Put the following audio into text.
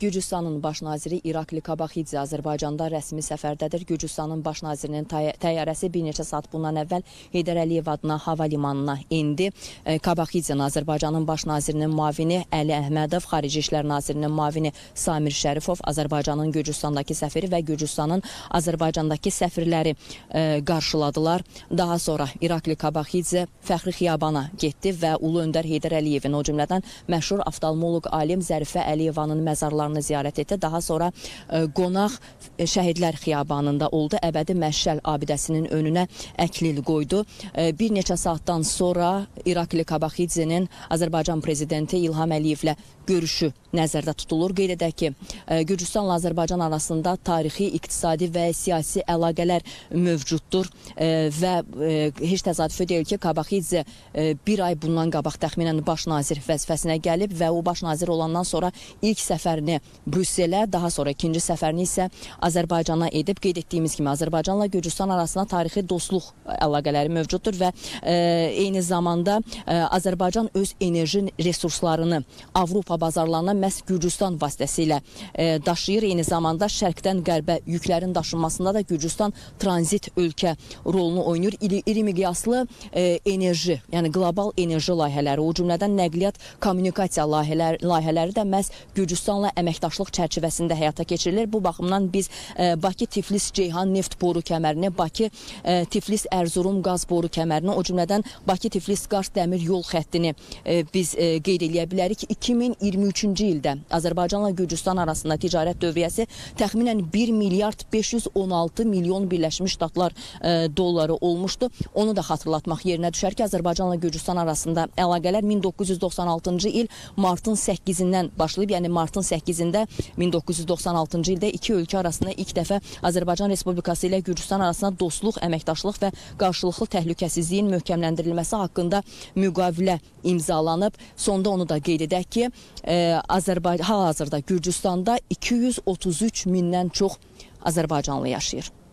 Gürcüstanın baş naziri İrakli Kabaxidze Azərbaycanda rəsmi səfərdədir. Gürcüstanın baş nazirinin təyyarəsi bir neçə saat bundan əvvəl Heydər Əliyev adına hava limanına endi. E, Kabaxidze Azərbaycanın baş nazirinin müavini Əli Əhmədov, Xarici İşlər nazirinin müavini Samir Şərifov, Azərbaycanın Gürcüstandakı səfiri və Gürcüstanın Azərbaycandakı səfirləri e, qarşıladılar. Daha sonra İrakli Kabaxidze Fəxri Xiyabana getdi və Ulu Öndər Heydər Əliyevin o cümlədən məşhur oftalmoloq alim Zərifə Əliyevanın məzarlarına məzarlarını ziyarət etdi. Daha sonra e, qonaq e, Şəhidlər xiyabanında oldu. Əbədi Məşəl abidəsinin önünə əklil qoydu. E, bir neçə saatdan sonra İrakli Kabaxidzinin Azərbaycan prezidenti İlham Əliyevlə görüşü nəzərdə tutulur. Qeyd edək ki, Gürcüstanla Azərbaycan arasında tarixi, iqtisadi və siyasi əlaqələr mövcuddur və heç təsadüfü deyil ki, Kabaxidze bir ay bundan qabaq təxminən baş nazir vəzifəsinə gəlib və o baş nazir olandan sonra ilk səfərini səfərini Brüsselə, daha sonra ikinci səfərini isə Azərbaycana edib. Qeyd etdiyimiz kimi Azərbaycanla Gürcüstan arasında tarixi dostluq e, əlaqələri mövcuddur və e, eyni zamanda e, Azərbaycan öz enerji resurslarını Avropa bazarlarına məhz Gürcüstan vasitəsilə e, daşıyır. Eyni zamanda şərqdən qərbə yüklərin daşınmasında da Gürcüstan tranzit ölkə rolunu oynayır. İri, iri miqyaslı e, enerji, yəni qlobal enerji layihələri, o cümlədən nəqliyyat, kommunikasiya layihələri, layihələri də məhz Gürcüstanla əməkdaşlıq əməkdaşlıq çərçivəsində həyata keçirilir. Bu baxımdan biz e, Bakı-Tiflis-Ceyhan neft boru kəmərini, Bakı-Tiflis-Ərzurum e, qaz boru kəmərini, o cümlədən Bakı-Tiflis-Qars dəmir yol xəttini e, biz qeyd eləyə bilərik. 2023-cü ildə Azərbaycanla Gürcüstan arasında ticarət dövriyyəsi təxminən 1 milyard 516 milyon Birləşmiş Ştatlar dolları olmuşdu. Onu da xatırlatmaq yerinə düşər ki, Azərbaycanla Gürcüstan arasında əlaqələr 1996-cı il martın 8-dən başlayıb, yəni martın 8 2008-də 1996-cı ildə iki ölkə arasında ilk dəfə Azərbaycan Respublikası ilə Gürcüstan arasında dostluq, əməkdaşlıq və qarşılıqlı təhlükəsizliyin möhkəmləndirilməsi haqqında müqavilə imzalanıb. Sonda onu da qeyd edək ki, e, Azərbaycan hal-hazırda Gürcüstanda 233 mindən çox Azərbaycanlı yaşayır.